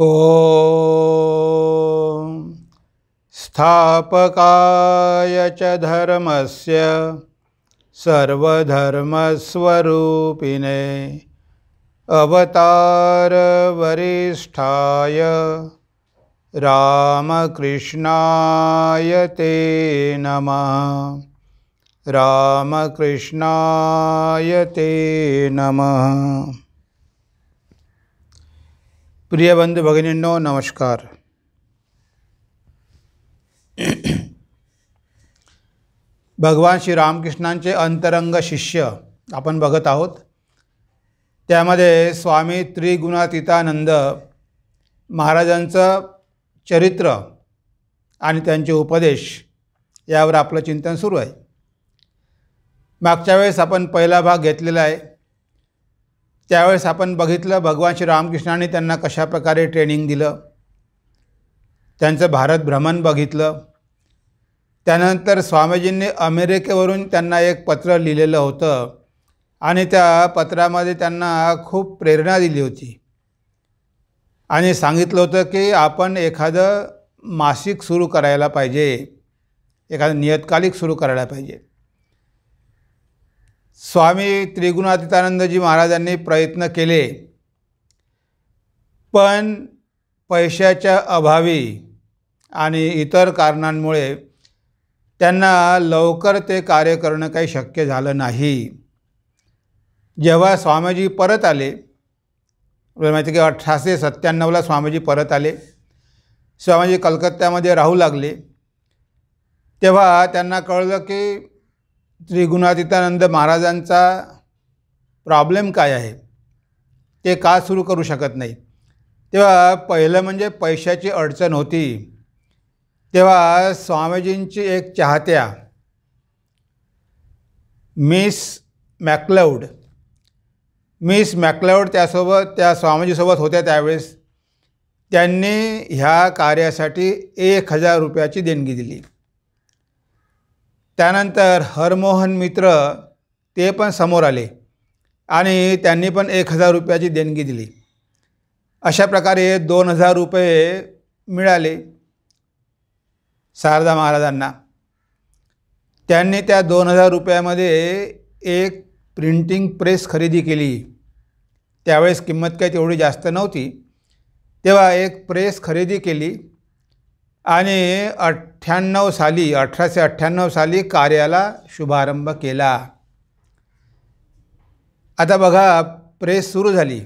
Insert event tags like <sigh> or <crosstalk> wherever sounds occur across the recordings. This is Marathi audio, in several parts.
ॐ स्थापकाय च धर्मस्य सर्वधर्मस्वरूपिणे अवतारवरिष्ठाय रामकृष्णायते नमः रामकृष्णायते नमः प्रिय बंधू भगिनींनो नमस्कार भगवान श्री रामकृष्णांचे अंतरंग शिष्य आपण बघत आहोत त्यामध्ये स्वामी त्रिगुणातीतानंद महाराजांचं चरित्र आणि त्यांचे उपदेश यावर आपलं चिंतन सुरू आहे मागच्या वेळेस आपण पहिला भाग घेतलेला आहे त्यावेळेस आपण बघितलं भगवान श्री रामकृष्णाने त्यांना कशाप्रकारे ट्रेनिंग दिलं त्यांचं भारत भ्रमण बघितलं त्यानंतर स्वामीजींनी अमेरिकेवरून त्यांना एक पत्र लिहिलेलं होतं आणि त्या पत्रामध्ये त्यांना खूप प्रेरणा दिली होती आणि सांगितलं होतं की आपण एखादं मासिक सुरू करायला पाहिजे एखादं नियतकालिक सुरू करायला पाहिजे स्वामी त्रिगुणातीतानंदजी महाराजांनी प्रयत्न केले पण पैशाच्या अभावी आणि इतर कारणांमुळे त्यांना लवकर ते कार्य करणं काही शक्य झालं नाही जेव्हा स्वामीजी परत आले माहिती की अठराशे सत्त्याण्णवला स्वामीजी परत आले स्वामीजी कलकत्त्यामध्ये राहू लागले तेव्हा त्यांना कळलं की श्री महाराजांचा प्रॉब्लेम काय आहे ते का सुरू करू शकत नाही तेव्हा पहिलं म्हणजे पैशाची अडचण होती तेव्हा स्वामीजींची एक चाहत्या मिस मॅक्लाऊड मिस मॅक्लाऊड त्यासोबत त्या स्वामीजीसोबत होत्या त्यावेळेस त्यांनी ह्या कार्यासाठी एक हजार रुपयाची देणगी दिली त्यानंतर हरमोहन मित्र ते पण समोर आले आणि त्यांनी पण एक हजार रुपयाची देणगी दिली अशा प्रकारे दोन हजार रुपये मिळाले शारदा महाराजांना त्यांनी त्या दोन हजार रुपयामध्ये एक प्रिंटिंग प्रेस खरेदी केली त्यावेळेस किंमत काही तेवढी जास्त नव्हती तेव्हा एक प्रेस खरेदी केली आणि अठ्ठ्याण्णव साली अठराशे अठ्ठ्याण्णव साली कार्याला शुभारंभ केला आता बघा प्रेस सुरू झाली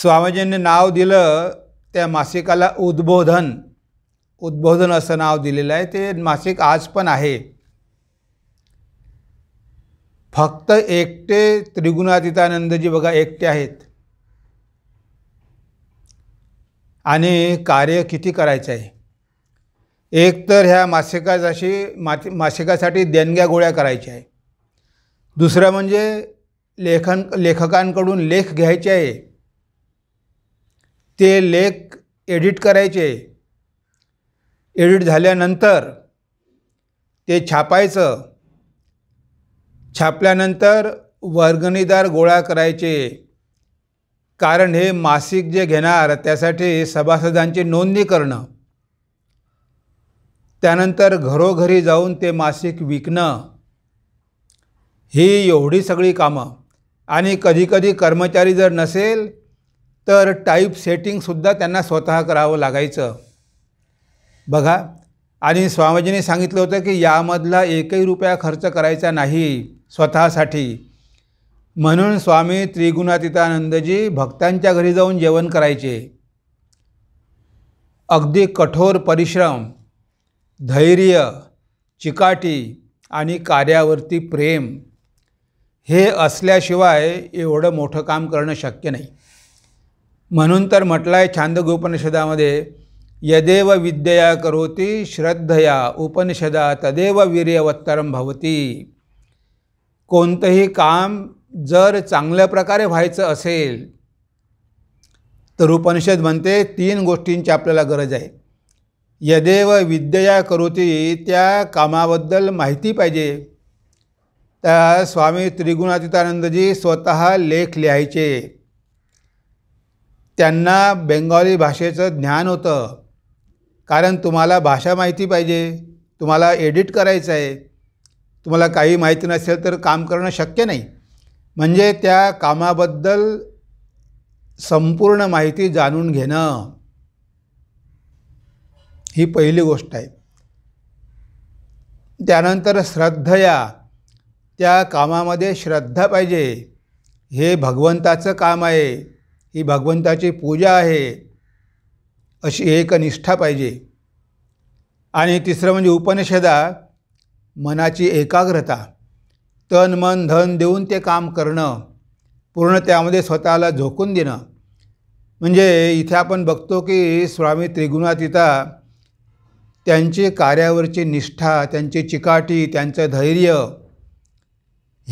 स्वामीजींनी नाव दिलं त्या मासिकाला उद्बोधन उद्बोधन असं नाव दिलेलं आहे ते मासिक आज पण आहे फक्त एकटे त्रिगुणातीतानंदजी बघा एकटे आहेत आणि कार्य किती करायचं आहे एक तर ह्या जशी माती मासिकासाठी देणग्या गोळ्या करायच्या आहे दुसरं म्हणजे लेखन लेखकांकडून लेख घ्यायचे आहे ते लेख एडिट करायचे एडिट झाल्यानंतर ते छापायचं छापल्यानंतर वर्गणीदार गोळा करायचे कारण हे मासिक जे घेणार त्यासाठी सभासदांची नोंदणी करणं त्यानंतर घरोघरी जाऊन ते मासिक विकणं ही एवढी सगळी कामं आणि कधीकधी कर्मचारी जर नसेल तर टाईप सेटिंगसुद्धा त्यांना स्वतः करावं लागायचं बघा आणि स्वामीजींनी सांगितलं होतं की यामधला एकही रुपया खर्च करायचा नाही स्वतःसाठी म्हणून स्वामी त्रिगुणातीतानंदजी भक्तांच्या घरी जाऊन जेवण करायचे अगदी कठोर परिश्रम धैर्य चिकाटी आणि कार्यावरती प्रेम हे असल्याशिवाय एवढं मोठं काम करणं शक्य नाही म्हणून तर म्हटलं आहे छांदगोपनिषदामध्ये यदेव विद्यया करोती श्रद्धया उपनिषदा तदेव वीर्यवत्तरम भवती कोणतंही काम जर चांगल्या प्रकारे व्हायचं असेल तर उपनिषद म्हणते तीन गोष्टींची आपल्याला गरज आहे यदेव विद्या करोती त्या कामाबद्दल माहिती पाहिजे त्या स्वामी त्रिगुणातीतानंदजी स्वतः लेख लिहायचे त्यांना बेंगॉली भाषेचं ज्ञान होतं कारण तुम्हाला भाषा माहिती पाहिजे तुम्हाला एडिट करायचं आहे तुम्हाला काही माहिती नसेल तर काम करणं शक्य नाही म्हणजे त्या कामाबद्दल संपूर्ण माहिती जाणून घेणं ही पहिली गोष्ट आहे त्यानंतर श्रद्धया त्या कामामध्ये श्रद्धा पाहिजे हे भगवंताचं काम आहे ही भगवंताची पूजा आहे अशी एक निष्ठा पाहिजे आणि तिसरं म्हणजे उपनिषदा मनाची एकाग्रता तन मन धन देऊन ते काम करणं पूर्ण त्यामध्ये स्वतःला झोकून देणं म्हणजे इथे आपण बघतो की स्वामी त्रिगुणातीता त्यांची कार्यावरची निष्ठा त्यांची चिकाटी त्यांचं धैर्य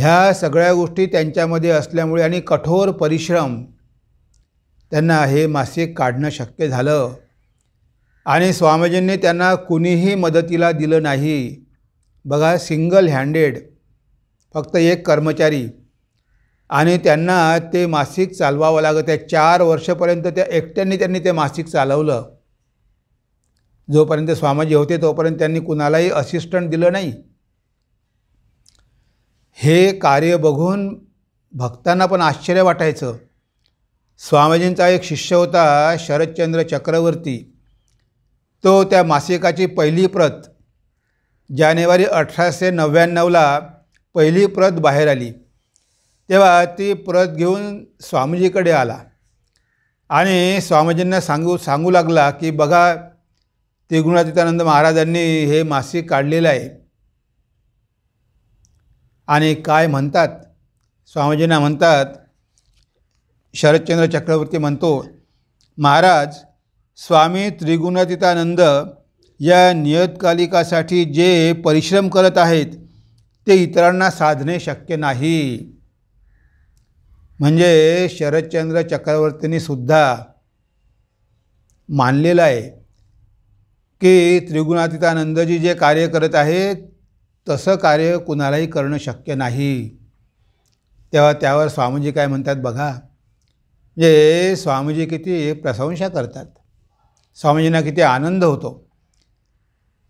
ह्या सगळ्या गोष्टी त्यांच्यामध्ये असल्यामुळे आणि कठोर परिश्रम त्यांना हे मासिक काढणं शक्य झालं आणि स्वामीजींनी त्यांना कुणीही मदतीला दिलं नाही बघा सिंगल हँडेड फक्त एक कर्मचारी आणि त्यांना ते मासिक चालवावं लागत आहे चार वर्षपर्यंत त्या एकट्यांनी त्यांनी ते मासिक चालवलं जोपर्यंत स्वामीजी होते तोपर्यंत त्यांनी कुणालाही असिस्टंट दिलं नाही हे कार्य बघून भक्तांना पण आश्चर्य वाटायचं स्वामीजींचा एक शिष्य होता शरदचंद्र चक्रवर्ती तो त्या मासिकाची पहिली प्रत जानेवारी अठराशे नव्याण्णवला पहिली प्रत बाहेर आली तेव्हा ती प्रत घेऊन स्वामीजीकडे आला आणि स्वामीजींना सांगू सांगू लागला की बघा त्रिगुणातीतानंद महाराजांनी हे मासिक काढलेलं आहे आणि काय म्हणतात स्वामीजींना म्हणतात शरदचंद्र चक्रवर्ती म्हणतो महाराज स्वामी त्रिगुणातीतानंद या नियतकालिकासाठी जे परिश्रम करत आहेत ते इतरांना साधणे शक्य नाही म्हणजे शरदचंद्र चक्रवर्तींनी सुद्धा मानलेलं आहे की त्रिगुणातीतानंदजी जे कार्य करत आहेत तसं कार्य कुणालाही करणं शक्य नाही तेव्हा त्यावर स्वामीजी काय म्हणतात बघा जे म्हणजे स्वामीजी किती प्रशंसा करतात स्वामीजींना किती आनंद होतो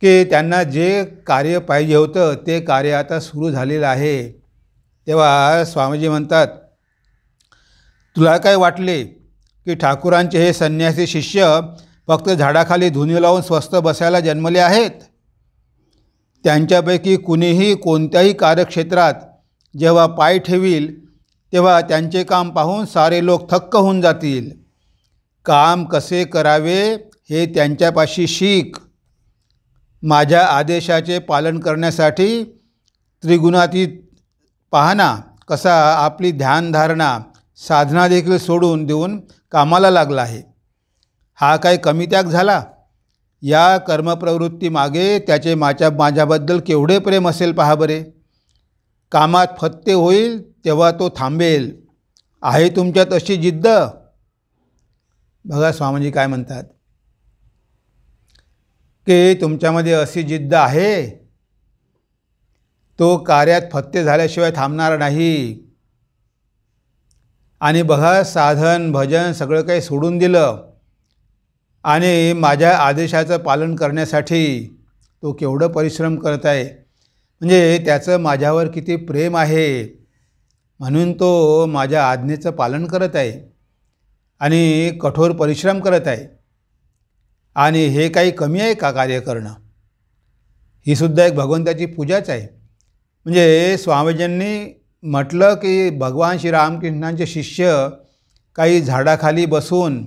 की त्यांना जे कार्य पाहिजे होतं ते कार्य आता सुरू झालेलं आहे तेव्हा स्वामीजी म्हणतात तुला काय वाटले की ठाकूरांचे हे संन्यासी शिष्य फक्त झाडाखाली धुनी लावून स्वस्त बसायला जन्मले आहेत त्यांच्यापैकी कुणीही कोणत्याही कार्यक्षेत्रात जेव्हा पाय ठेवील तेव्हा त्यांचे काम पाहून सारे लोक थक्क होऊन जातील काम कसे करावे हे त्यांच्यापाशी शिक माझ्या आदेशाचे पालन करण्यासाठी त्रिगुणातीत पाहना कसा आपली ध्यानधारणा साधना देखील सोडून देऊन कामाला लागला आहे हा काय कमी त्याग झाला या कर्मप्रवृत्तीमागे त्याचे माझ्या माझ्याबद्दल केवढे प्रेम असेल पहा बरे कामात फत्ते होईल तेव्हा तो थांबेल आहे तुमच्यात अशी जिद्द बघा स्वामीजी काय म्हणतात की तुमच्यामध्ये अशी जिद्द आहे तो कार्यात फत्ते झाल्याशिवाय थांबणार नाही आणि बघा साधन भजन सगळं काही सोडून दिलं आणि माझ्या आदेशाचं पालन करण्यासाठी तो केवढं परिश्रम करत आहे म्हणजे त्याचं माझ्यावर किती प्रेम आहे म्हणून तो माझ्या आज्ञेचं पालन करत आहे आणि कठोर परिश्रम करत आहे आणि हे काही कमी आहे का कार्य करणं ही सुद्धा एक भगवंताची पूजाच आहे म्हणजे स्वामीजींनी म्हटलं की भगवान श्री रामकृष्णांचे शिष्य काही झाडाखाली बसून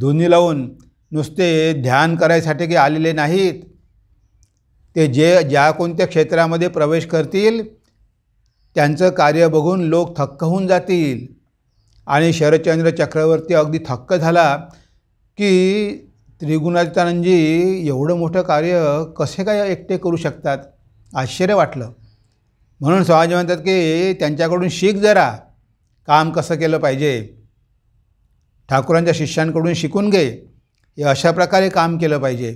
धुनी लावून नुसते ध्यान करायसाठी की आलेले नाहीत ते जे ज्या कोणत्या क्षेत्रामध्ये प्रवेश करतील त्यांचं कार्य बघून लोक थक्क होऊन जातील आणि शरदचंद्र चक्रवर्ती अगदी थक्क झाला की त्रिगुणातानंदजी एवढं मोठं कार्य कसे काय एकटे करू शकतात आश्चर्य वाटलं म्हणून स्वामीजी म्हणतात की त्यांच्याकडून शीख जरा काम कसं केलं पाहिजे ठाकूरांच्या शिष्यांकडून शिकून घे हे अशा प्रकारे काम केलं पाहिजे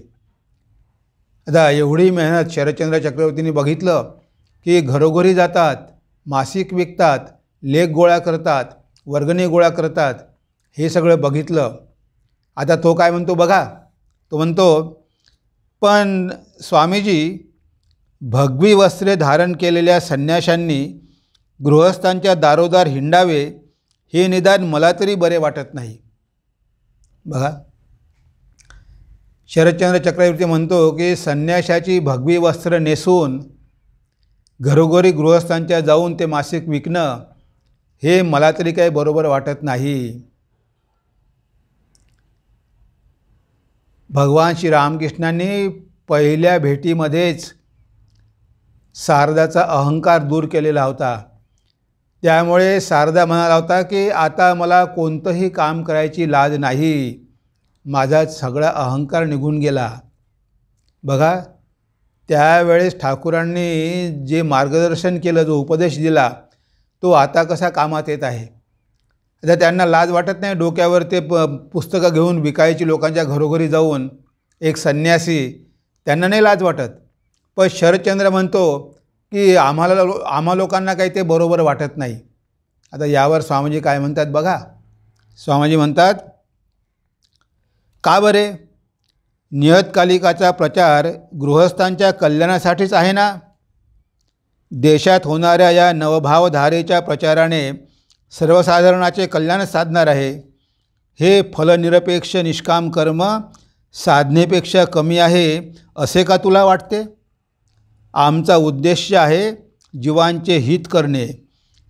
आता एवढी मेहनत शरदचंद्र चक्रवर्तींनी बघितलं की घरोघरी जातात मासिक विकतात लेख गोळा करतात वर्गणी गोळा करतात हे सगळं बघितलं आता तो काय म्हणतो बघा तो म्हणतो पण स्वामीजी भगवी वस्त्रे धारण केलेल्या संन्याशांनी गृहस्थांच्या दारोदार हिंडावे हे निदान मला तरी बरे वाटत नाही बघा शरदचंद्र चक्रवर्ती म्हणतो की संन्याशाची भगवी वस्त्र नेसून घरोघरी गृहस्थांच्या जाऊन ते मासिक विकणं हे मला तरी काही बरोबर वाटत नाही भगवान श्री रामकृष्णांनी पहिल्या भेटीमध्येच शारदाचा अहंकार दूर केलेला होता त्यामुळे शारदा म्हणाला होता की आता मला कोणतंही काम करायची लाज नाही माझा सगळा अहंकार निघून गेला बघा त्यावेळेस ठाकूरांनी जे मार्गदर्शन केलं जो उपदेश दिला तो आता कसा कामात येत आहे आता त्यांना लाज वाटत नाही डोक्यावर ते प पुस्तकं घेऊन विकायची लोकांच्या घरोघरी जाऊन एक संन्यासी त्यांना नाही लाज वाटत पण शरदचंद्र म्हणतो की आम्हाला आम्हा लोकांना काही ते बरोबर वाटत नाही आता यावर स्वामीजी काय म्हणतात बघा स्वामीजी म्हणतात का बरे नियतकालिकाचा प्रचार गृहस्थांच्या कल्याणासाठीच आहे ना देशात होणाऱ्या या नवभावधारेच्या प्रचाराने सर्वसाधारणाचे कल्याण साधणार आहे हे फलनिरपेक्ष निष्काम कर्म साधनेपेक्षा कमी आहे असे का तुला वाटते आमचा उद्देश आहे जीवांचे हित करणे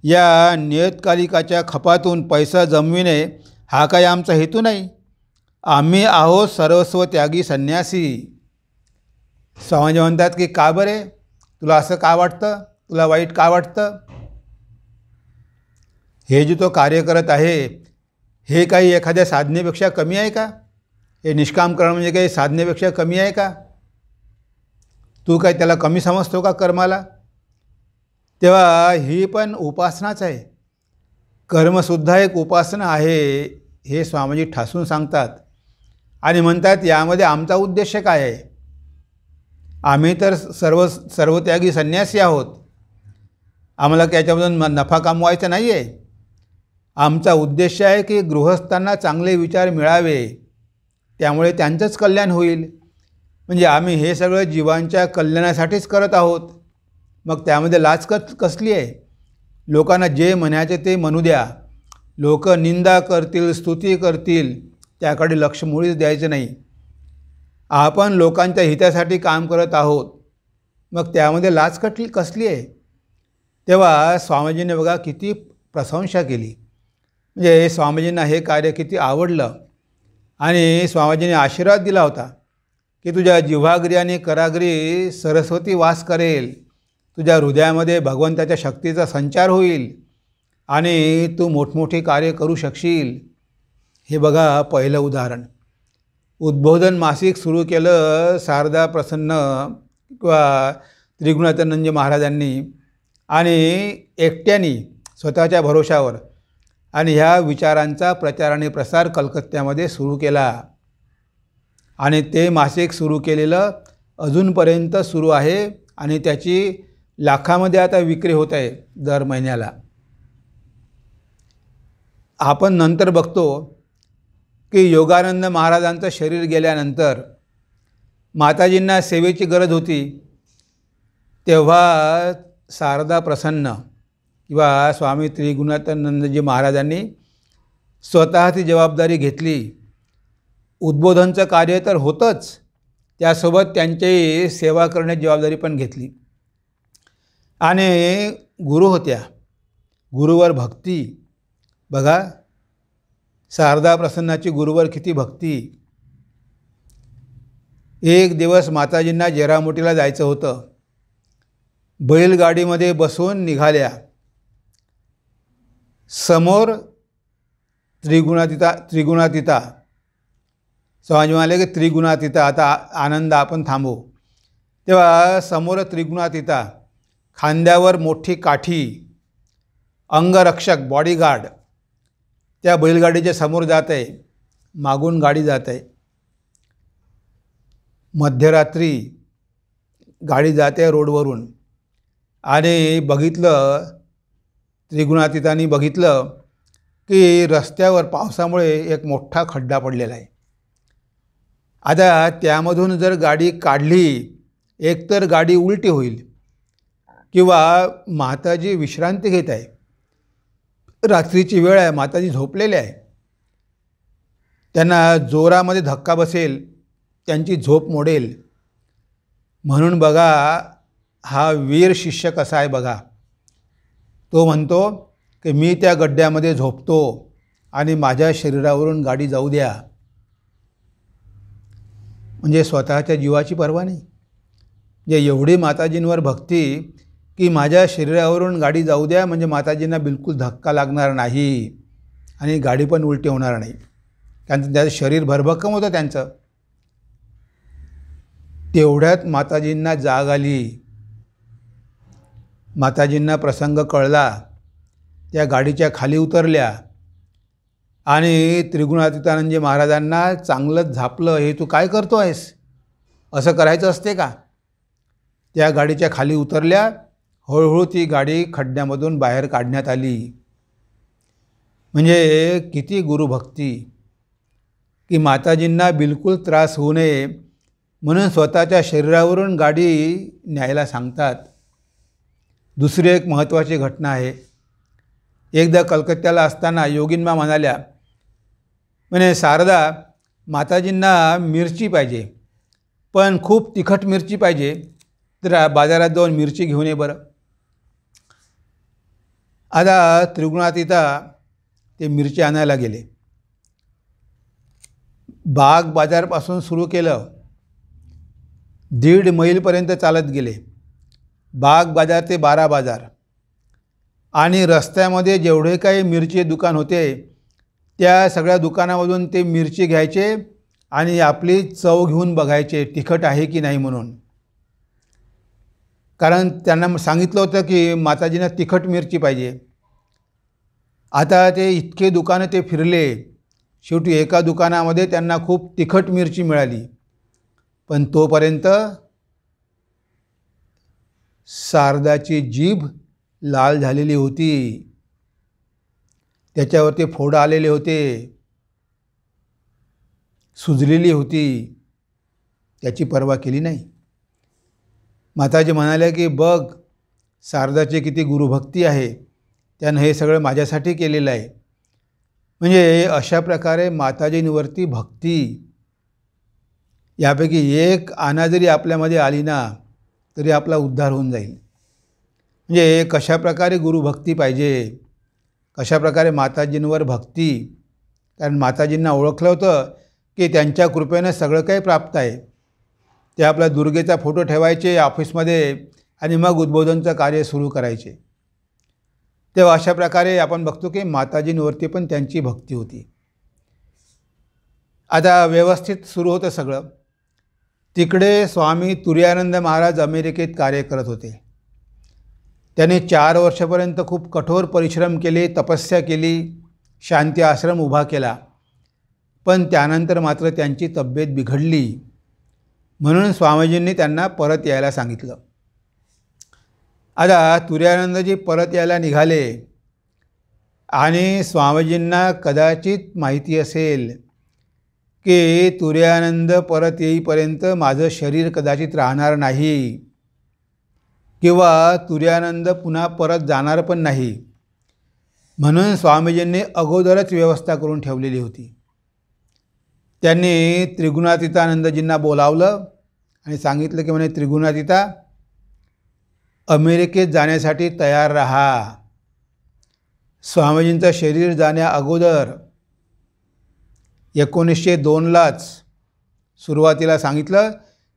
या नियतकालिकाच्या खपातून पैसा जमविणे हा काही आमचा हेतू नाही आम्ही आहोत सर्वस्व त्यागी संन्यासी समाज म्हणतात की का बरे तुला असं का वाटतं तुला वाईट का वाटतं हे जे तो कार्य करत आहे हे काही एखाद्या साधनेपेक्षा कमी आहे का हे निष्काम करणं म्हणजे काही साधनेपेक्षा कमी आहे का तू काय त्याला कमी समजतो का कर्माला तेव्हा ही पण उपासनाच आहे कर्मसुद्धा एक उपासना आहे हे स्वामीजी ठासून सांगतात आणि म्हणतात यामध्ये आमचा उद्देश काय आहे आम्ही तर सर्व सर्वत्यागी संन्यासी आहोत आम्हाला त्याच्यामधून नफा कमवायचा नाही आहे आमचा उद्देश आहे की गृहस्थांना चांगले विचार मिळावे त्यामुळे त्यांचंच कल्याण होईल म्हणजे आम्ही हे सगळं जीवांच्या कल्याणासाठीच करत आहोत मग त्यामध्ये लाच कसली आहे लोकांना जे म्हणायचे ते म्हणू द्या लोक निंदा करतील स्तुती करतील त्याकडे लक्ष मुळीच द्यायचं नाही आपण लोकांच्या हितासाठी काम करत आहोत मग त्यामध्ये लाच कटली कसली आहे तेव्हा स्वामीजीने बघा किती प्रशंसा केली म्हणजे स्वामीजींना हे कार्य किती आवडलं आणि स्वामीजींनी आशीर्वाद दिला होता की तुझ्या जिव्हागिरी आणि करागिरी सरस्वती वास करेल तुझ्या हृदयामध्ये भगवंताच्या शक्तीचा संचार होईल आणि तू मोठमोठी कार्य करू शकशील हे बघा पहिलं उदाहरण उद्बोधन मासिक सुरू केलं शारदा प्रसन्न किंवा त्रिगुणातनंद महाराजांनी आणि एकट्यानी स्वतःच्या भरोशावर आणि ह्या विचारांचा प्रचार आणि प्रसार कलकत्त्यामध्ये सुरू केला आणि ते मासिक सुरू केलेलं अजूनपर्यंत सुरू आहे आणि त्याची लाखामध्ये आता विक्री होत आहे दर महिन्याला आपण नंतर बघतो की योगानंद महाराजांचं शरीर गेल्यानंतर माताजींना सेवेची गरज होती तेव्हा शारदा प्रसन्न किंवा स्वामी त्रिगुणातनंदजी महाराजांनी स्वतः ती जबाबदारी घेतली उद्बोधनचं कार्य तर होतंच त्यासोबत त्यांची सेवा करण्याची जबाबदारी पण घेतली आणि गुरु होत्या गुरुवर भक्ती बघा शारदा प्रसन्नाची गुरुवर किती भक्ती एक दिवस माताजींना जेरामोटीला जायचं होतं बैलगाडीमध्ये बसून निघाल्या समोर त्रिगुणातीता त्रिगुणातीता स्वामीजी म्हणाले की त्रिगुणातीता आता आनंद आपण थांबू तेव्हा समोर त्रिगुणातीता खांद्यावर मोठी काठी अंगरक्षक बॉडीगार्ड त्या बैलगाडीच्या समोर जात आहे मागून गाडी जात आहे मध्यरात्री गाडी जाते रोडवरून आणि बघितलं त्रिगुणातीतांनी बघितलं की रस्त्यावर पावसामुळे एक मोठा खड्डा पडलेला आहे आता त्यामधून जर गाडी काढली एकतर गाडी उलटी होईल किंवा माताजी विश्रांती घेत आहे रात्रीची वेळ आहे माताजी झोपलेले आहे त्यांना जोरामध्ये धक्का बसेल त्यांची झोप मोडेल म्हणून बघा हा वीर शिष्य कसा आहे बघा तो म्हणतो की मी त्या गड्ड्यामध्ये झोपतो आणि माझ्या शरीरावरून गाडी जाऊ द्या म्हणजे स्वतःच्या जीवाची पर्वा नाही जे एवढी माताजींवर भक्ती की माझ्या शरीरावरून गाडी जाऊ द्या म्हणजे माताजींना बिलकुल धक्का लागणार नाही आणि गाडी पण उलटी होणार नाही कारण त्याचं शरीर भरभक्कम होतं त्यांचं तेवढ्यात माताजींना जाग आली माताजींना प्रसंग कळला त्या गाडीच्या खाली उतरल्या आणि त्रिगुणातीतानंदजी महाराजांना चांगलंच झापलं हे तू काय करतो आहेस असं करायचं असते का त्या गाडीच्या खाली उतरल्या हळूहळू ती गाडी खड्ड्यामधून बाहेर काढण्यात आली म्हणजे किती गुरुभक्ती की माताजींना बिलकुल त्रास होऊ नये म्हणून स्वतःच्या शरीरावरून गाडी न्यायला सांगतात दुसरी एक महत्त्वाची घटना आहे एकदा कलकत्त्याला असताना योगींबा म्हणाल्या म्हणे शारदा माताजींना मिरची पाहिजे पण खूप तिखट मिरची पाहिजे तर बाजारात जाऊन मिरची घेऊन ये बरं आता त्रिगुणातीता ते मिरची आणायला गेले बाग बाजारपासून सुरू केलं दीड मैलपर्यंत चालत गेले बाग बाजार ते बारा बाजार आणि रस्त्यामध्ये जेवढे काही मिरची दुकान होते त्या सगळ्या दुकानामधून ते मिरची घ्यायचे आणि आपली चव घेऊन बघायचे तिखट आहे की नाही म्हणून कारण त्यांना सांगितलं होतं की माताजींना तिखट मिरची पाहिजे आता ते इतके दुकानं ते फिरले शेवटी एका दुकानामध्ये त्यांना खूप तिखट मिरची मिळाली पण तोपर्यंत सारदाची जीभ लाल झालेली होती त्याच्यावरती फोड आलेले होते सुजलेली होती त्याची पर्वा केली नाही माताजी म्हणाल्या की बघ शारदाची किती गुरुभक्ती आहे त्यानं हे सगळं माझ्यासाठी केलेलं आहे म्हणजे अशा प्रकारे माताजींवरती भक्ती यापैकी एक आना जरी आपल्यामध्ये आली ना तरी आपला उद्धार होऊन जाईल म्हणजे कशाप्रकारे गुरुभक्ती पाहिजे कशाप्रकारे माताजींवर भक्ती कारण माताजींना ओळखलं होतं की त्यांच्या कृपेनं सगळं काही प्राप्त आहे ते आपल्या दुर्गेचा फोटो ठेवायचे ऑफिसमध्ये आणि मग उद्बोधनचं कार्य सुरू करायचे तेव्हा अशा प्रकारे आपण बघतो की माताजींवरती पण त्यांची भक्ती होती आता व्यवस्थित सुरू होतं सगळं तिकडे स्वामी तुर्यानंद महाराज अमेरिकेत कार्य करत होते त्याने चार वर्षापर्यंत खूप कठोर परिश्रम केले तपस्या केली शांती आश्रम उभा केला पण त्यानंतर मात्र त्यांची तब्येत बिघडली म्हणून स्वामीजींनी त्यांना परत यायला सांगितलं आता तुर्यानंदजी परत यायला निघाले आणि स्वामीजींना कदाचित माहिती असेल की तुर्यानंद परत येईपर्यंत माझं शरीर कदाचित राहणार नाही किंवा तुर्यानंद पुन्हा परत जाणार पण नाही म्हणून स्वामीजींनी अगोदरच व्यवस्था करून ठेवलेली होती त्यांनी त्रिगुणातीतानंदजींना बोलावलं आणि सांगितलं की म्हणे त्रिगुणातीता अमेरिकेत जाण्यासाठी तयार राहा स्वामीजींचं शरीर जाण्या अगोदर एकोणीसशे दोनलाच सुरुवातीला सांगितलं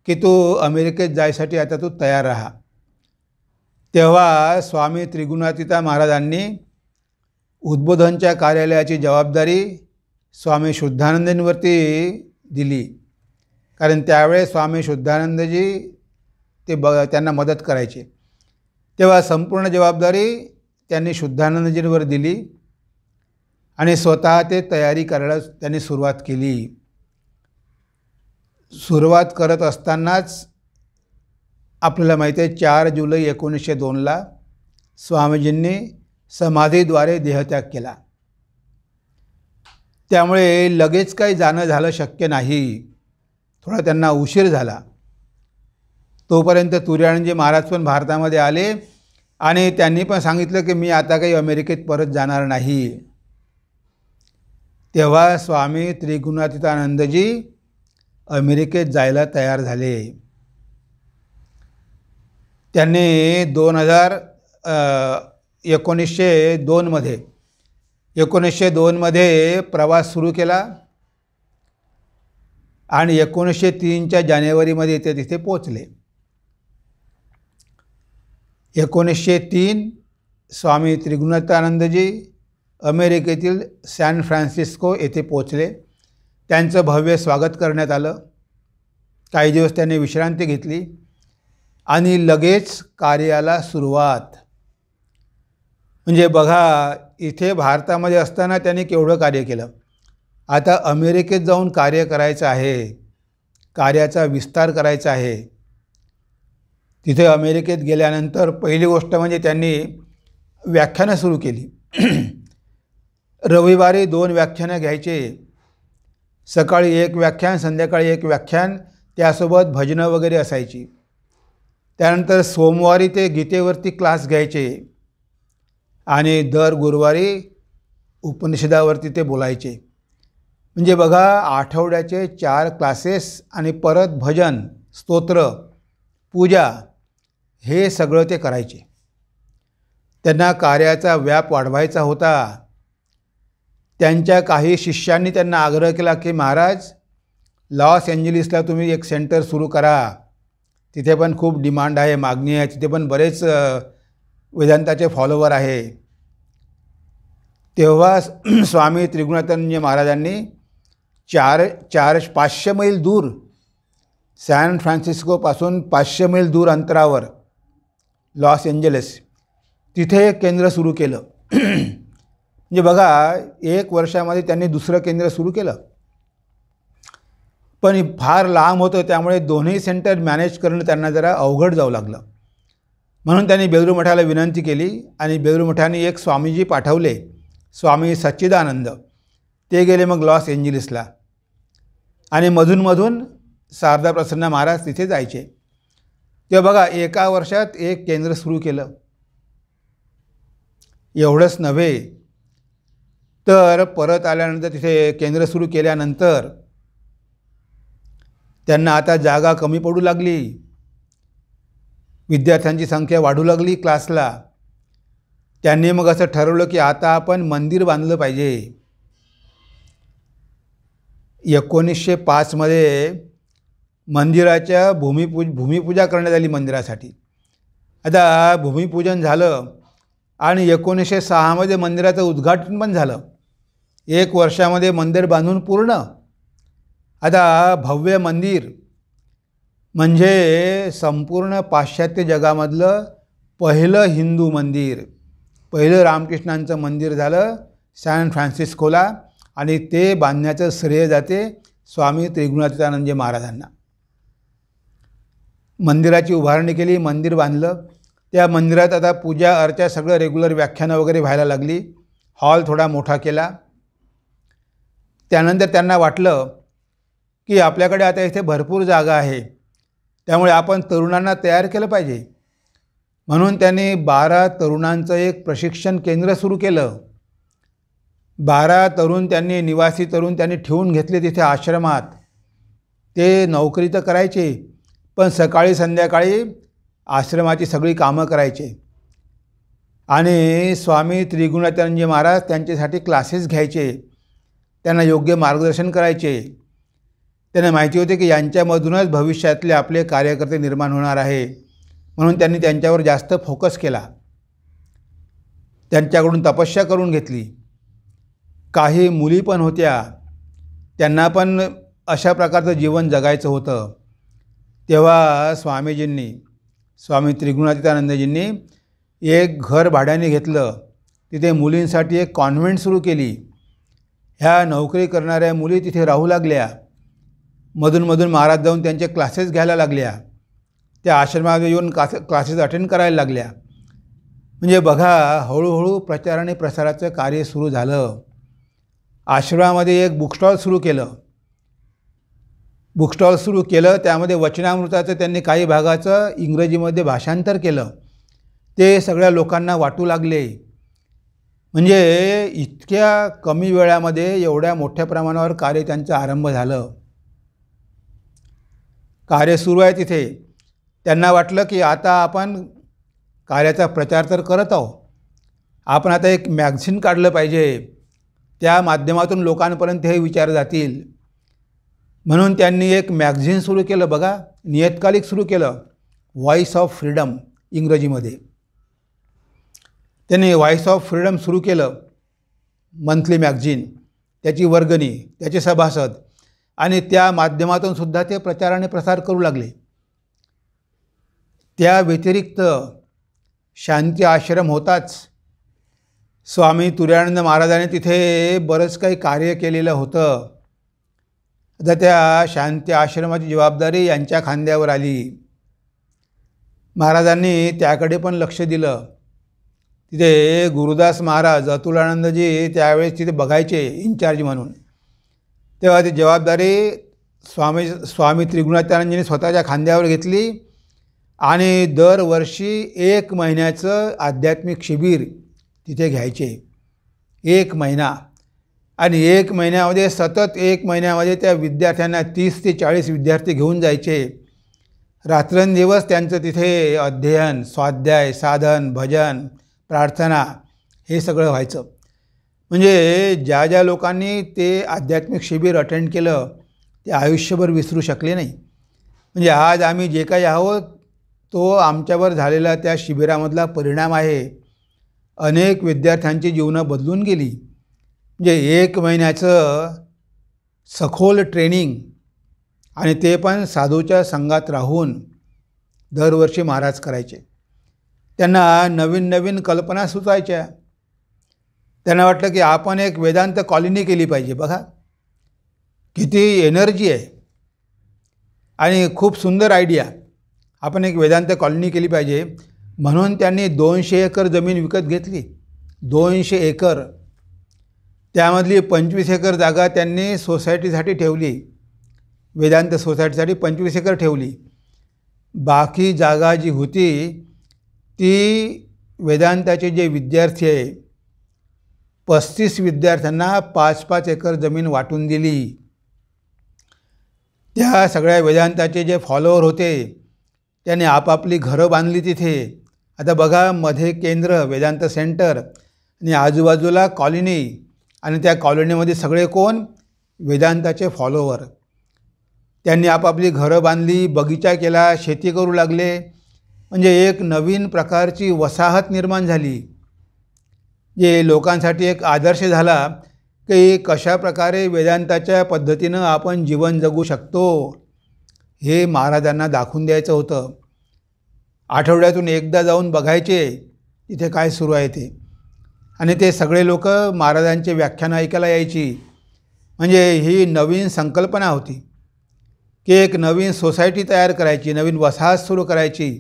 की तू अमेरिकेत जायसाठी आता तू तयार राहा तेव्हा स्वामी त्रिगुणातीता महाराजांनी उद्बोधनच्या कार्यालयाची जबाबदारी स्वामी शुद्धानंदींवरती दिली कारण त्यावेळेस स्वामी शुद्धानंदजी ते ब त्यांना मदत करायचे तेव्हा संपूर्ण जबाबदारी त्यांनी शुद्धानंदजींवर दिली आणि स्वतः ते तयारी करायला त्यांनी सुरुवात केली सुरुवात करत असतानाच आपल्याला माहिती आहे चार जुलै एकोणीसशे दोनला स्वामीजींनी समाधीद्वारे देहत्याग केला त्यामुळे लगेच काही जाणं झालं शक्य नाही थोडा त्यांना उशीर झाला तोपर्यंत तुर्याणजी महाराज पण भारतामध्ये आले आणि त्यांनी पण सांगितलं की मी आता काही अमेरिकेत परत जाणार नाही तेव्हा स्वामी त्रिगुणातीतानंदजी अमेरिकेत जायला तयार झाले त्यांनी दोन हजार एकोणीसशे दोनमध्ये एकोणीसशे दोनमध्ये प्रवास सुरू केला आणि एकोणीसशे तीनच्या जानेवारीमध्ये ते तिथे पोचले एकोणीसशे तीन स्वामी त्रिगुणतानंदजी अमेरिकेतील सॅन फ्रान्सिस्को येथे पोचले त्यांचं भव्य स्वागत करण्यात आलं काही दिवस त्यांनी विश्रांती घेतली आणि लगेच कार्याला सुरुवात म्हणजे बघा इथे भारतामध्ये असताना त्यांनी केवढं कार्य केलं आता अमेरिकेत जाऊन कार्य करायचं आहे कार्याचा विस्तार करायचा आहे तिथे अमेरिकेत गेल्यानंतर पहिली गोष्ट म्हणजे त्यांनी व्याख्यानं सुरू केली रविवारी दोन व्याख्यानं घ्यायचे सकाळी एक व्याख्यान संध्याकाळी एक व्याख्यान त्यासोबत भजनं वगैरे असायची त्यानंतर सोमवारी ते गीतेवरती क्लास घ्यायचे आणि दर गुरुवारी उपनिषदावरती ते बोलायचे म्हणजे बघा आठवड्याचे चार क्लासेस आणि परत भजन स्तोत्र पूजा हे सगळं ते करायचे त्यांना कार्याचा व्याप वाढवायचा होता त्यांच्या काही शिष्यांनी त्यांना आग्रह केला की महाराज लॉस एंजलिसला तुम्ही एक सेंटर सुरू करा तिथे पण खूप डिमांड आहे मागणी आहे तिथे पण बरेच वेदांताचे फॉलोवर आहे तेव्हा <clears throat> स्वामी त्रिगुणातनजी महाराजांनी चार चार पाचशे मैल दूर सॅन फ्रान्सिस्कोपासून पाचशे मैल दूर अंतरावर लॉस एंजलस तिथे एक केंद्र सुरू केलं <clears throat> म्हणजे बघा एक वर्षामध्ये त्यांनी दुसरं केंद्र सुरू केलं पण फार लांब होतं त्यामुळे दोन्ही सेंटर मॅनेज करणं त्यांना जरा अवघड जाऊ लागलं म्हणून त्यांनी बेदरू मठाला विनंती केली आणि बेदरू मठाने एक स्वामीजी पाठवले स्वामी सच्चिदानंद ते गेले मग लॉस एंजलिसला आणि मधूनमधून शारदा प्रसन्न महाराज तिथे जायचे तेव्हा बघा एका वर्षात एक केंद्र सुरू केलं एवढंच नव्हे तर परत आल्यानंतर तिथे केंद्र सुरू केल्यानंतर त्यांना आता जागा कमी पडू लागली विद्यार्थ्यांची संख्या वाढू लागली क्लासला त्यांनी मग असं ठरवलं की आता आपण मंदिर बांधलं पाहिजे एकोणीसशे पाचमध्ये मंदिराच्या भूमिपूज भूमिपूजा करण्यात आली मंदिरासाठी आता भूमिपूजन झालं आणि एकोणीसशे सहामध्ये मंदिराचं उद्घाटन पण झालं एक वर्षामध्ये मंदिर बांधून पूर्ण आता भव्य मंदिर म्हणजे संपूर्ण पाश्चात्य जगामधलं पहिलं हिंदू मंदिर पहिलं रामकृष्णांचं मंदिर झालं सॅन फ्रान्सिस्कोला आणि ते बांधण्याचं श्रेय जाते स्वामी त्रिगुणातीतानंदजी महाराजांना मंदिराची उभारणी केली मंदिर बांधलं त्या मंदिरात आता पूजा अर्चा सगळं रेग्युलर व्याख्यानं वगैरे व्हायला लागली हॉल थोडा मोठा केला त्यानंतर त्यांना वाटलं की आपल्याकडे आता इथे भरपूर जागा आहे त्यामुळे आपण तरुणांना तयार केलं पाहिजे म्हणून त्यांनी बारा तरुणांचं एक प्रशिक्षण केंद्र सुरू केलं बारा तरुण त्यांनी निवासी तरुण त्यांनी ठेवून घेतले तिथे आश्रमात ते नोकरी तर करायचे पण सकाळी संध्याकाळी आश्रमाची सगळी कामं करायचे आणि स्वामी त्रिगुणाचार्यजी महाराज त्यांच्यासाठी क्लासेस घ्यायचे त्यांना योग्य मार्गदर्शन करायचे त्यांना माहिती होते की यांच्यामधूनच भविष्यातले आपले कार्यकर्ते निर्माण होणार आहे म्हणून त्यांनी त्यांच्यावर जास्त फोकस केला त्यांच्याकडून तपस्या करून घेतली काही मुली पण होत्या त्यांना पण अशा प्रकारचं जीवन जगायचं होतं तेव्हा स्वामीजींनी स्वामी त्रिगुणातीतानंदजींनी एक घर भाड्याने घेतलं तिथे मुलींसाठी एक कॉन्व्हेंट सुरू केली ह्या नोकरी करणाऱ्या मुली तिथे राहू लागल्या मधूनमधून महाराज जाऊन त्यांचे क्लासेस घ्यायला लागल्या त्या आश्रमामध्ये येऊन क्लासे क्लासेस अटेंड करायला लागल्या म्हणजे बघा हळूहळू प्रचार आणि प्रसाराचं कार्य सुरू झालं आश्रमामध्ये एक बुकस्टॉल सुरू केलं बुकस्टॉल सुरू केलं त्यामध्ये वचनामृताचं त्यांनी काही भागाचं इंग्रजीमध्ये भाषांतर केलं ते सगळ्या लोकांना वाटू लागले म्हणजे इतक्या कमी वेळामध्ये एवढ्या मोठ्या प्रमाणावर कार्य त्यांचं आरंभ झालं कार्य सुरू आहे तिथे त्यांना वाटलं की आता आपण कार्याचा प्रचार तर करत आहो आपण आता एक मॅग्झिन काढलं पाहिजे त्या माध्यमातून लोकांपर्यंत हे विचार जातील म्हणून त्यांनी एक मॅग्झिन सुरू केलं बघा नियतकालिक सुरू केलं व्हॉईस ऑफ फ्रीडम इंग्रजीमध्ये त्यांनी व्हॉइस ऑफ फ्रीडम सुरू केलं मंथली मॅगझिन त्याची वर्गणी त्याचे सभासद आणि त्या माध्यमातून सुद्धा ते प्रचार आणि प्रसार करू लागले त्या व्यतिरिक्त शांती आश्रम होताच स्वामी तुर्यानंद महाराजांनी तिथे बरंच काही कार्य केलेलं होतं आता त्या शांती आश्रमाची जबाबदारी यांच्या खांद्यावर आली महाराजांनी त्याकडे पण लक्ष दिलं तिथे गुरुदास महाराज अतुलानंदजी त्यावेळेस तिथे बघायचे इन्चार्ज म्हणून तेव्हा ती जबाबदारी स्वामी स्वामी त्रिगुणाचार्यांजीने स्वतःच्या खांद्यावर घेतली आणि दरवर्षी एक महिन्याचं आध्यात्मिक शिबिर तिथे घ्यायचे एक महिना आणि एक महिन्यामध्ये सतत एक महिन्यामध्ये त्या विद्यार्थ्यांना तीस ते चाळीस विद्यार्थी घेऊन जायचे रात्रंदिवस त्यांचं तिथे अध्ययन स्वाध्याय साधन भजन प्रार्थना हे सगळं व्हायचं म्हणजे ज्या ज्या लोकांनी ते आध्यात्मिक शिबिर अटेंड केलं ते आयुष्यभर विसरू शकले नाही म्हणजे आज आम्ही जे काही आहोत तो आमच्यावर झालेला त्या शिबिरामधला परिणाम आहे अनेक विद्यार्थ्यांची जीवनं बदलून गेली म्हणजे एक महिन्याचं सखोल ट्रेनिंग आणि ते पण साधूच्या संघात राहून दरवर्षी महाराज करायचे त्यांना नवीन नवीन कल्पना सुचायच्या त्यांना वाटलं की आपण एक वेदांत कॉलनी केली पाहिजे बघा किती एनर्जी आहे आणि खूप सुंदर आयडिया आपण एक वेदांत कॉलनी केली पाहिजे म्हणून त्यांनी दोनशे एकर जमीन विकत घेतली दोनशे एकर त्यामधली पंचवीस एकर जागा त्यांनी सोसायटीसाठी ठेवली वेदांत सोसायटीसाठी पंचवीस एकर ठेवली बाकी जागा जी होती ती वेदांताचे जे विद्यार्थी आहे पस्तीस विद्यार्थ्यांना पाच पाच एकर जमीन वाटून दिली त्या सगळ्या वेदांताचे जे फॉलोअर होते त्याने आपापली घरं बांधली तिथे आता बघा मध्ये केंद्र वेदांत सेंटर आणि आजूबाजूला कॉलनी आणि त्या कॉलनीमध्ये सगळे कोण वेदांताचे फॉलोअर त्यांनी आपापली घरं बांधली बगीचा केला शेती करू लागले म्हणजे एक नवीन प्रकारची वसाहत निर्माण झाली जे लोकांसाठी एक आदर्श झाला की कशा प्रकारे वेदांताच्या पद्धतीनं आपण जीवन जगू शकतो हे महाराजांना दाखवून द्यायचं होतं आठवड्यातून एकदा जाऊन बघायचे इथे काय सुरू आहे ते आणि ते सगळे लोक महाराजांचे व्याख्यान ऐकायला यायची म्हणजे ही नवीन संकल्पना होती की एक नवीन सोसायटी तयार करायची नवीन वसाहत सुरू करायची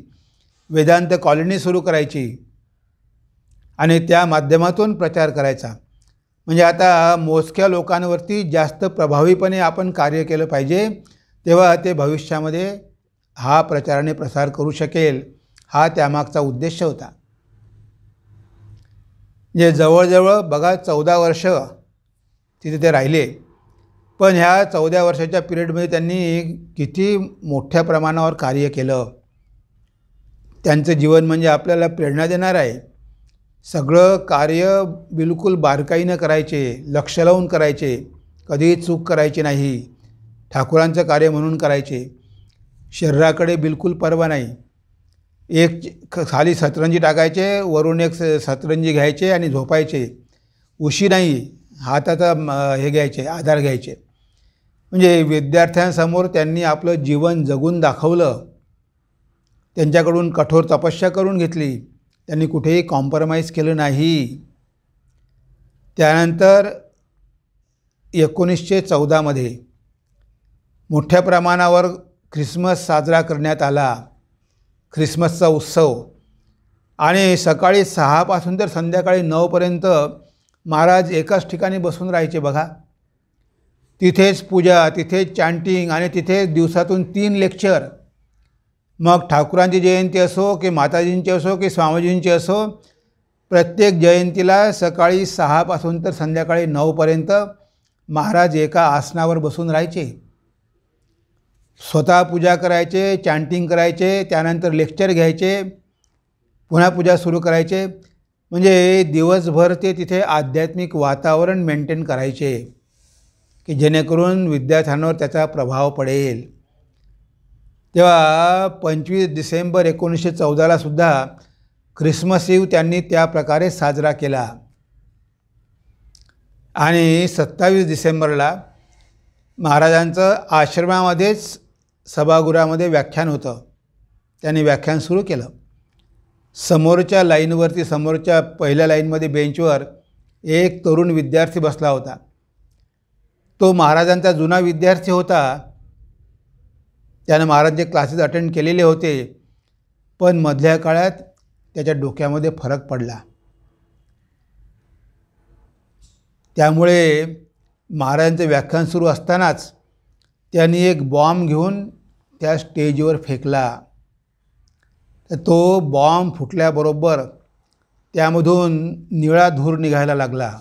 वेदांत कॉलनी सुरू करायची आणि त्या माध्यमातून प्रचार करायचा म्हणजे आता मोजक्या लोकांवरती जास्त प्रभावीपणे आपण कार्य केलं पाहिजे तेव्हा ते भविष्यामध्ये हा प्रचाराने प्रसार करू शकेल हा त्यामागचा उद्देश होता जे म्हणजे जवळजवळ बघा चौदा वर्ष तिथे ते राहिले पण ह्या चौदा वर्षाच्या पिरियडमध्ये त्यांनी किती मोठ्या प्रमाणावर कार्य केलं त्यांचं जीवन म्हणजे आपल्याला प्रेरणा देणार आहे सगळं कार्य बिलकुल बारकाईनं करायचे लक्ष लावून करायचे कधीही चूक करायची नाही ठाकूरांचं कार्य म्हणून करायचे शरीराकडे बिलकुल पर्वा नाही एक खाली सतरंजी टाकायचे वरून एक सतरंजी घ्यायचे आणि झोपायचे उशी नाही हाताचा हे घ्यायचे आधार घ्यायचे म्हणजे विद्यार्थ्यांसमोर त्यांनी आपलं जीवन जगून दाखवलं त्यांच्याकडून कठोर तपस्या करून घेतली त्यांनी कुठेही कॉम्प्रमाइज केलं नाही त्यानंतर एकोणीसशे चौदामध्ये मोठ्या प्रमाणावर ख्रिसमस साजरा करण्यात आला ख्रिसमसचा उत्सव आणि सकाळी सहापासून तर संध्याकाळी नऊपर्यंत महाराज एकाच ठिकाणी बसून राहायचे बघा तिथेच पूजा तिथेच चॅन्टिंग आणि तिथेच दिवसातून तीन लेक्चर मग ठाकुरांची जयंती असो की माताजींची असो की स्वामीजींची असो प्रत्येक जयंतीला सकाळी सहापासून तर संध्याकाळी नऊपर्यंत महाराज एका आसनावर बसून राहायचे स्वतः पूजा करायचे चॅन्टिंग करायचे त्यानंतर लेक्चर घ्यायचे पुन्हा पूजा सुरू करायचे म्हणजे दिवसभर ते तिथे आध्यात्मिक वातावरण मेंटेन करायचे की जेणेकरून विद्यार्थ्यांवर त्याचा प्रभाव पडेल तेव्हा पंचवीस डिसेंबर एकोणीसशे चौदालासुद्धा ख्रिसमस इव त्यांनी त्या प्रकारे साजरा केला आणि सत्तावीस डिसेंबरला महाराजांचं आश्रमामध्येच सभागृहामध्ये व्याख्यान होतं त्यांनी व्याख्यान सुरू केलं समोरच्या लाईनवरती समोरच्या पहिल्या लाईनमध्ये बेंचवर एक तरुण विद्यार्थी बसला होता तो महाराजांचा जुना विद्यार्थी होता त्यानं महाराज जे क्लासेस अटेंड केलेले होते पण मधल्या काळात त्याच्या डोक्यामध्ये फरक पडला त्यामुळे महाराजांचं व्याख्यान सुरू असतानाच त्यांनी एक बॉम्ब घेऊन त्या स्टेजवर फेकला तर तो बॉम्ब फुटल्याबरोबर त्यामधून निळा धूर निघायला लागला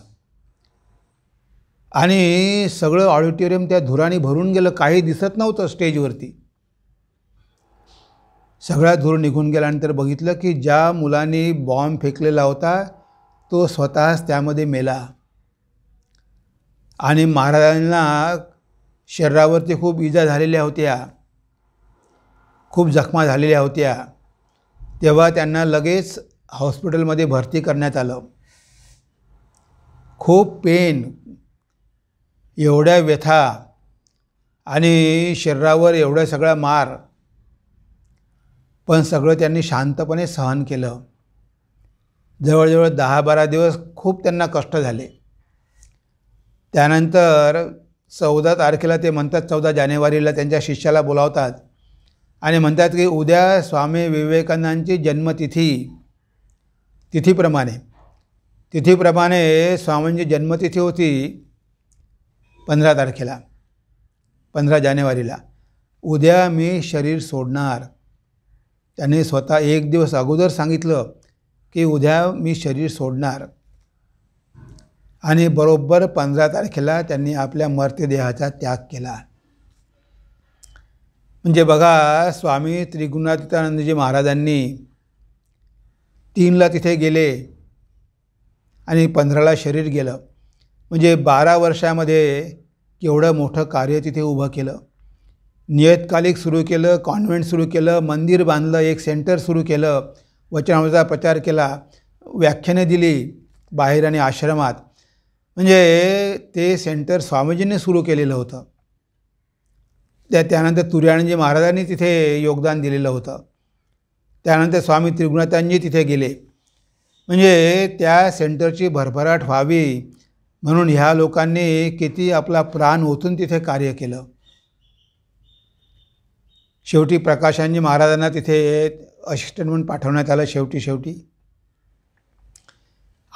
आणि सगळं ऑडिटोरियम त्या धुराने भरून गेलं काही दिसत नव्हतं स्टेजवरती सगळा धूर निघून गेल्यानंतर बघितलं की ज्या मुलाने बॉम्ब फेकलेला होता तो स्वतःच त्यामध्ये मेला आणि महाराजांना शरीरावरती खूप इजा झालेल्या होत्या खूप जखमा झालेल्या होत्या तेव्हा त्यांना लगेच हॉस्पिटलमध्ये भरती करण्यात आलं खूप पेन एवढ्या व्यथा आणि शरीरावर एवढ्या सगळ्या मार पण सगळं त्यांनी शांतपणे सहन केलं जवळजवळ दहा बारा दिवस खूप त्यांना कष्ट झाले त्यानंतर चौदा तारखेला ते म्हणतात चौदा जानेवारीला त्यांच्या शिष्याला बोलावतात आणि म्हणतात की उद्या स्वामी विवेकानंदांची जन्मतिथी तिथीप्रमाणे तिथीप्रमाणे स्वामींची जन्मतिथी होती पंधरा तारखेला पंधरा जानेवारीला उद्या मी शरीर सोडणार त्याने स्वतः एक दिवस अगोदर सांगितलं की उद्या मी शरीर सोडणार आणि बरोबर पंधरा तारखेला त्यांनी आपल्या मर्त्यदेहाचा त्याग केला म्हणजे बघा स्वामी त्रिगुणातीतानंदजी महाराजांनी तीनला तिथे गेले आणि पंधराला शरीर गेलं म्हणजे बारा वर्षामध्ये केवढं मोठं कार्य तिथे उभं केलं नियतकालिक सुरू केलं कॉन्व्हेंट सुरू केलं मंदिर बांधलं एक सेंटर सुरू केलं वचनामृताचा प्रचार केला व्याख्याने दिली बाहेर आणि आश्रमात म्हणजे ते सेंटर स्वामीजींनी सुरू केलेलं होतं त्या त्यानंतर तुर्याणजी महाराजांनी तिथे योगदान दिलेलं होतं त्यानंतर स्वामी त्रिगुणातांजी तिथे गेले म्हणजे त्या सेंटरची भरभराट व्हावी म्हणून ह्या लोकांनी किती आपला प्राण ओतून तिथे कार्य केलं शेवटी प्रकाशांजी महाराजांना तिथे असिस्टंट म्हणून पाठवण्यात आलं शेवटी शेवटी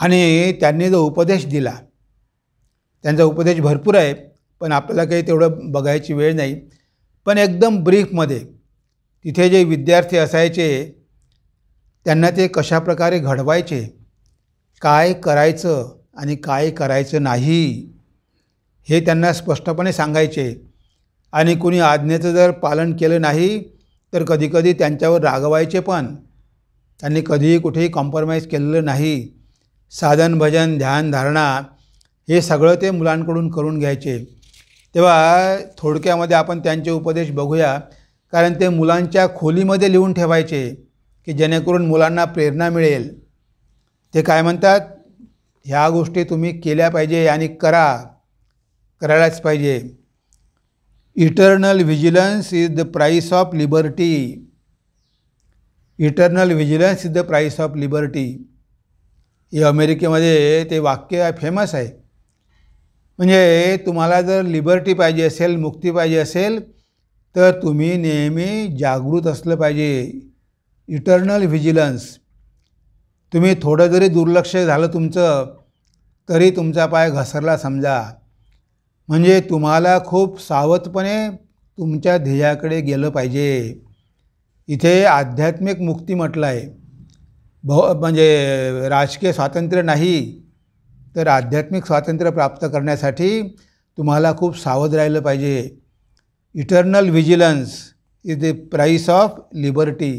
आणि त्यांनी जो उपदेश दिला त्यांचा उपदेश भरपूर आहे पण आपल्याला काही तेवढं बघायची वेळ नाही पण एकदम ब्रीफमध्ये तिथे जे विद्यार्थी असायचे त्यांना ते कशाप्रकारे घडवायचे काय करायचं आणि काय करायचं नाही हे त्यांना स्पष्टपणे सांगायचे आणि कुणी आज्ञेचं जर पालन केलं नाही तर कधीकधी त्यांच्यावर रागवायचे पण त्यांनी कधीही कुठेही कॉम्प्रोमाइज केलेलं नाही साधन भजन ध्यान धारणा हे सगळं ते मुलांकडून करून घ्यायचे तेव्हा थोडक्यामध्ये आपण त्यांचे उपदेश बघूया कारण ते मुलांच्या खोलीमध्ये लिहून ठेवायचे की जेणेकरून मुलांना प्रेरणा मिळेल ते काय म्हणतात ह्या गोष्टी तुम्ही केल्या पाहिजे आणि करा करायलाच पाहिजे eternal vigilance is the price of liberty eternal vigilance is the price of liberty हे अमेरिकेमध्ये ते वाक्य फेमस आहे म्हणजे तुम्हाला जर लिबर्टी पाहिजे असेल मुक्ती पाहिजे असेल तर तुम्ही नेहमी जागृत असलं पाहिजे इटर्नल व्हिजिलन्स तुम्ही थोडं जरी दुर्लक्ष झालं तुमचं तरी तुमचा पाय घसरला समजा म्हणजे तुम्हाला खूप सावधपणे तुमच्या ध्येयाकडे गेलं पाहिजे इथे आध्यात्मिक मुक्ती म्हटलं आहे भौ म्हणजे राजकीय स्वातंत्र्य नाही तर आध्यात्मिक स्वातंत्र्य प्राप्त करण्यासाठी तुम्हाला खूप सावध राहिलं पाहिजे eternal vigilance is the price of liberty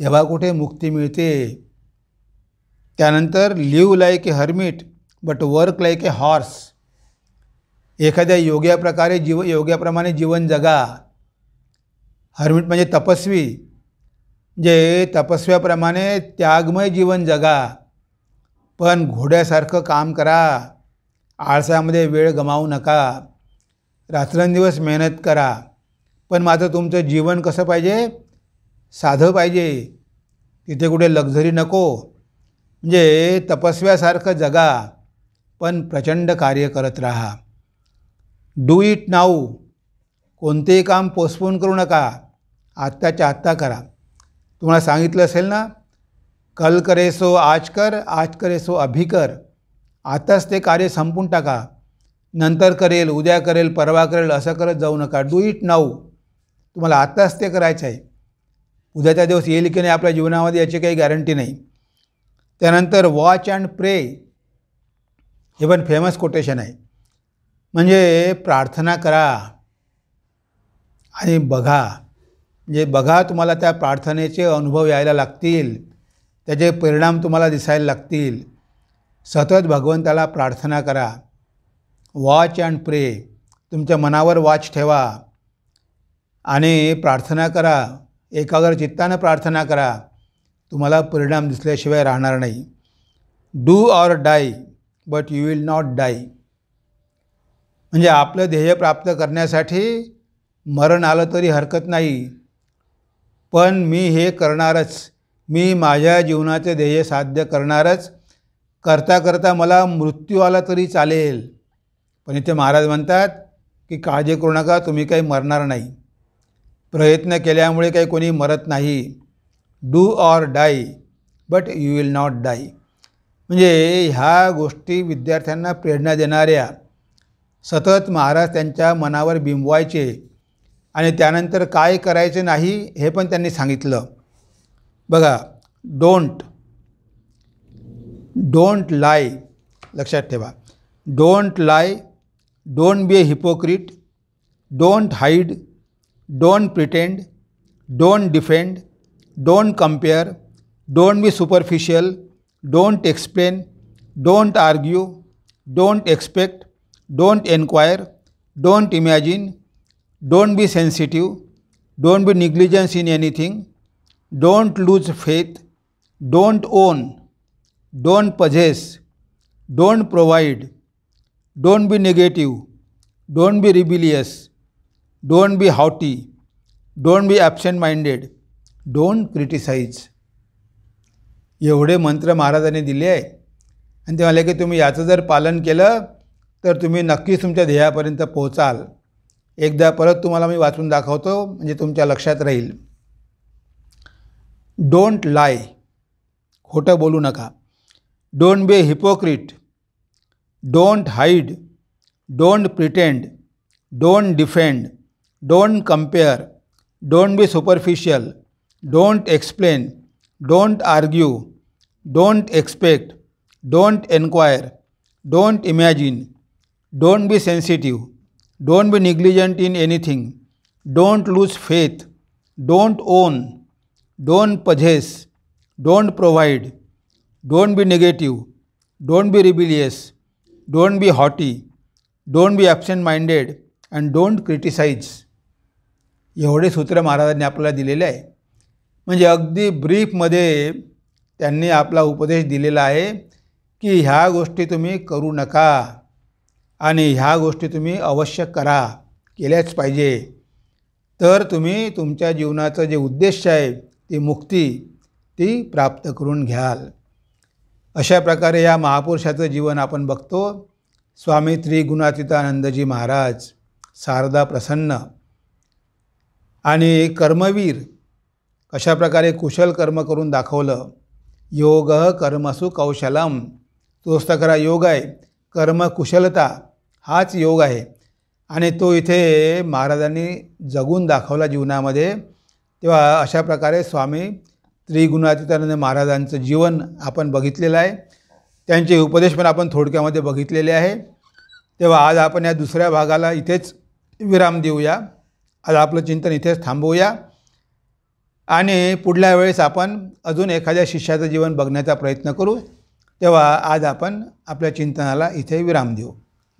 तेव्हा कुठे मुक्ती मिळते त्यानंतर live like a hermit but work like a horse एखाद्या योग्या प्रकारे जीव योग्याप्रमाणे जीवन जगा हर्मिट म्हणजे तपस्वी जे तपस्व्याप्रमाणे त्यागमय जीवन जगा पण घोड्यासारखं काम करा आळसामध्ये वेळ गमावू नका रात्रंदिवस मेहनत करा पण माझं तुमचं जीवन कसं पाहिजे साधं पाहिजे तिथे कुठे लक्झरी नको म्हणजे तपस्व्यासारखं जगा पण प्रचंड कार्य करत राहा डू इट नाऊ कोणतेही काम पोस्टपोन करू नका आत्ताच्या आत्ता करा तुम्हाला सांगितलं असेल ना कल करे सो आज कर आज करे सो अभी कर आताच ते कार्य संपून टाका नंतर करेल उद्या करेल परवा करेल असं करत जाऊ नका डू इट नाऊ तुम्हाला आत्ताच ते करायचं आहे उद्याचा दिवस येईल की नाही आपल्या जीवनामध्ये याची काही गॅरंटी नाही त्यानंतर वॉच अँड प्रे हे पण फेमस कोटेशन आहे म्हणजे प्रार्थना करा आणि बघा म्हणजे बघा तुम्हाला त्या प्रार्थनेचे अनुभव यायला लागतील त्याचे परिणाम तुम्हाला दिसायला लागतील सतत भगवंताला प्रार्थना करा वॉच अँड प्रे तुमच्या मनावर वॉच ठेवा आणि प्रार्थना करा एकाग्र चित्तानं प्रार्थना करा तुम्हाला परिणाम दिसल्याशिवाय राहणार नाही do or die but you will not die म्हणजे आपलं ध्येय प्राप्त करण्यासाठी मरण आलं तरी हरकत नाही पण मी हे करणारच मी माझ्या जीवनाचे ध्येय साध्य करणारच करता करता मला मृत्यू आला तरी चालेल पण इथे महाराज म्हणतात की काळजी करू नका तुम्ही काही मरणार नाही प्रयत्न केल्यामुळे काही कोणी मरत नाही do or die but you will not die म्हणजे ह्या गोष्टी विद्यार्थ्यांना प्रेरणा देणाऱ्या सतत महाराज त्यांच्या मनावर बिंबवायचे आणि त्यानंतर काय करायचे नाही हे पण त्यांनी सांगितलं बघा डोंट डोंट लाय लक्षात ठेवा don't lie don't be a hypocrite don't hide don't pretend don't defend don't compare don't be superficial don't explain don't argue don't expect don't enquire don't imagine don't be sensitive don't be negligence in anything don't lose faith don't own don't possess don't provide don't be negative don't be rebellious don't be haughty don't be absent minded don't criticise एवढे मंत्र महाराजांनी दिले आहे आणि ते म्हणाले की तुम्ही याचं जर पालन केलं तर तुम्ही नक्कीच तुमच्या ध्येयापर्यंत पोहोचाल एकदा परत तुम्हाला मी वाचून दाखवतो म्हणजे तुमच्या लक्षात राहील डोंट लाय खोटं बोलू नका don't be hypocrite don't hide don't pretend don't defend don't compare don't be superficial don't explain don't argue don't expect don't enquire don't imagine don't be sensitive don't be negligent in anything don't lose faith don't own don't possess don't provide don't be negative don't be rebellious don't be haughty don't be absent minded and don't criticise एवढे सूत्र महाराजांनी आपल्याला दिलेले आहे म्हणजे अगदी ब्रीफमध्ये त्यांनी आपला उपदेश दिलेला आहे की ह्या गोष्टी तुम्ही करू नका आणि ह्या गोष्टी तुम्ही अवश्य करा केल्याच पाहिजे तर तुम्ही तुमच्या जीवनाचं जे उद्देश आहे ती मुक्ती ती प्राप्त करून घ्याल अशा प्रकारे या महापुरुषाचं जीवन आपण बघतो स्वामी गुणातीतानंदजी महाराज शारदा प्रसन्न आणि कर्मवीर कशा प्रकारे कुशल कर्म करून दाखवलं योग कर्मसु कौशलम तोस्तकरा योग आहे कर्मकुशलता हाच योग आहे आणि तो इथे महाराजांनी जगून दाखवला जीवनामध्ये तेव्हा अशा प्रकारे स्वामी त्रिगुणातीतानंद महाराजांचं जीवन आपण बघितलेलं आहे त्यांचे उपदेश पण आपण थोडक्यामध्ये बघितलेले आहे तेव्हा आज आपण या दुसऱ्या भागाला इथेच विराम देऊया आज आपलं चिंतन इथेच थांबवूया आणि पुढल्या वेळेस आपण अजून एखाद्या शिष्याचं जीवन बघण्याचा प्रयत्न करू तेव्हा आज आपण आपल्या चिंतनाला इथे विराम देऊ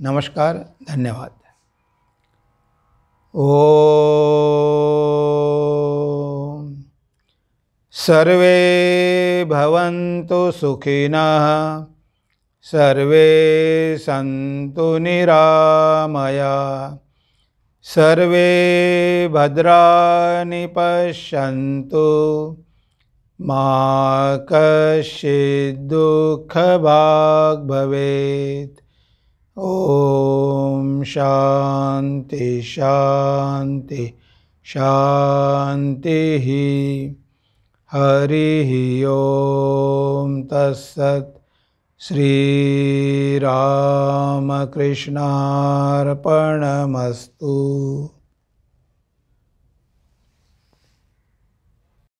नमस्कार धन्यवाद ओ सर्वे भवन्तु सुखिनः सर्वे सन्तु निरामया सर्वे भद्राणि पश्यन्तु मा कश्चिद्दुःखभाग् भवेत् ॐ शान्ति शान्ति शान्तिः हरिः ॐ तत्सत् श्रीरामकृष्णार्पणमस्तु